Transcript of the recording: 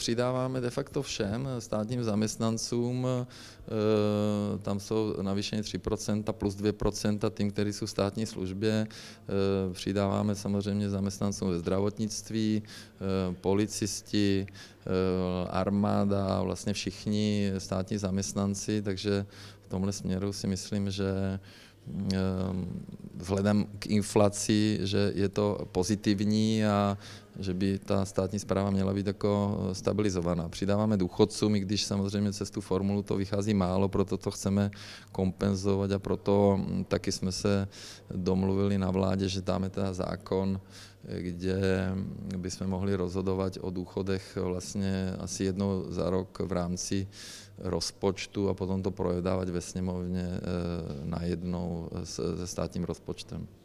přidáváme de facto všem státním zaměstnancům, eh, tam jsou navýšení 3% plus 2% tím, kteří jsou v státní službě. Eh, přidáváme samozřejmě zaměstnancům ve zdravotnictví, eh, policisti, armáda, vlastně všichni státní zaměstnanci, takže v tomhle směru si myslím, že vzhledem k inflaci, že je to pozitivní a že by ta státní zpráva měla být jako eh, stabilizovaná. Přidáváme důchodcům, i když samozřejmě cez tu formulu to vychází málo, proto to chceme kompenzovat a proto hm, taky jsme se domluvili na vládě, že dáme ten zákon, eh, kde hm, bychom mohli rozhodovat o důchodech vlastně asi jednou za rok v rámci rozpočtu a potom to projedávat ve sněmovně eh, najednou se státním rozpočtem.